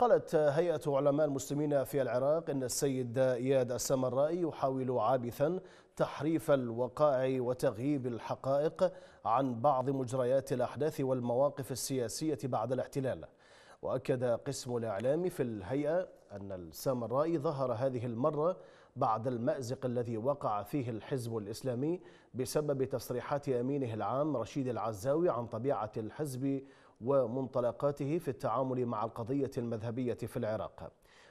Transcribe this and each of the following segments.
قالت هيئة علماء المسلمين في العراق أن السيد إياد السمرائي يحاول عابثا تحريف الوقائع وتغييب الحقائق عن بعض مجريات الأحداث والمواقف السياسية بعد الاحتلال وأكد قسم الإعلام في الهيئة أن السامرائي ظهر هذه المرة بعد المأزق الذي وقع فيه الحزب الإسلامي بسبب تصريحات أمينه العام رشيد العزاوي عن طبيعة الحزب ومنطلقاته في التعامل مع القضية المذهبية في العراق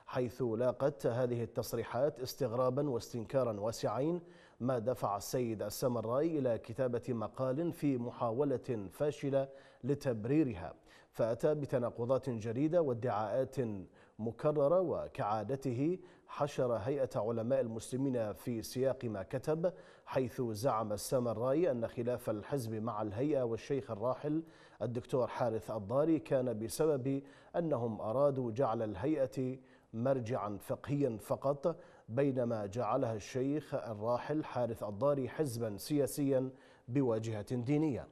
حيث لاقت هذه التصريحات استغرابا واستنكارا واسعين ما دفع السيد السمراي إلى كتابة مقال في محاولة فاشلة لتبريرها فأتى بتناقضات جريدة وادعاءات مكررة وكعادته حشر هيئة علماء المسلمين في سياق ما كتب حيث زعم السمراي أن خلاف الحزب مع الهيئة والشيخ الراحل الدكتور حارث الضاري كان بسبب أنهم أرادوا جعل الهيئة مرجعا فقهيا فقط بينما جعلها الشيخ الراحل حارث الضاري حزبا سياسيا بواجهة دينية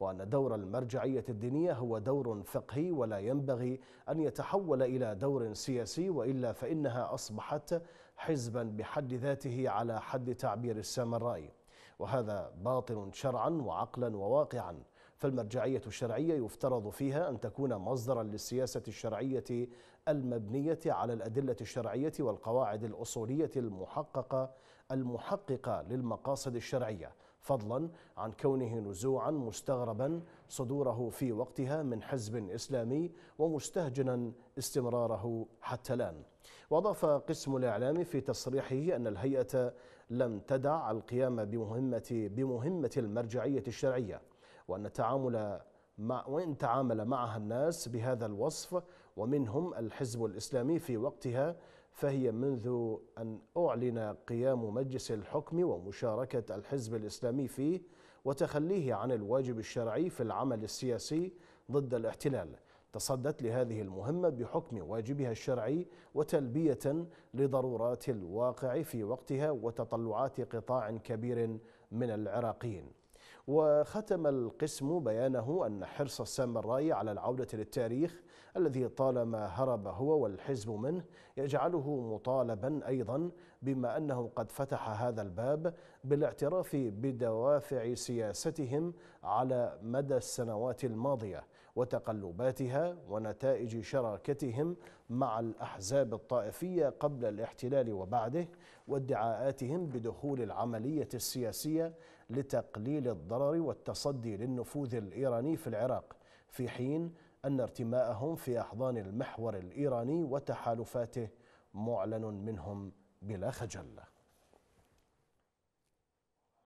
وأن دور المرجعية الدينية هو دور فقهي ولا ينبغي أن يتحول إلى دور سياسي وإلا فإنها أصبحت حزبا بحد ذاته على حد تعبير السامرائي وهذا باطل شرعا وعقلا وواقعا فالمرجعية الشرعية يفترض فيها أن تكون مصدرا للسياسة الشرعية المبنية على الأدلة الشرعية والقواعد الأصولية المحققة المحققة للمقاصد الشرعية فضلا عن كونه نزوعا مستغربا صدوره في وقتها من حزب إسلامي ومستهجنا استمراره حتى الآن وأضاف قسم الإعلام في تصريحه أن الهيئة لم تدع القيام بمهمة, بمهمة المرجعية الشرعية وأن تعامل مع وإن تعامل معها الناس بهذا الوصف ومنهم الحزب الإسلامي في وقتها فهي منذ أن أعلن قيام مجلس الحكم ومشاركة الحزب الإسلامي فيه وتخليه عن الواجب الشرعي في العمل السياسي ضد الاحتلال تصدت لهذه المهمة بحكم واجبها الشرعي وتلبية لضرورات الواقع في وقتها وتطلعات قطاع كبير من العراقيين وختم القسم بيانه أن حرص السامراي على العودة للتاريخ الذي طالما هرب هو والحزب منه يجعله مطالبا أيضا بما أنه قد فتح هذا الباب بالاعتراف بدوافع سياستهم على مدى السنوات الماضية وتقلباتها ونتائج شراكتهم مع الأحزاب الطائفية قبل الاحتلال وبعده وادعاءاتهم بدخول العملية السياسية لتقليل الضرر والتصدي للنفوذ الإيراني في العراق في حين أن ارتماءهم في أحضان المحور الإيراني وتحالفاته معلن منهم بلا خجل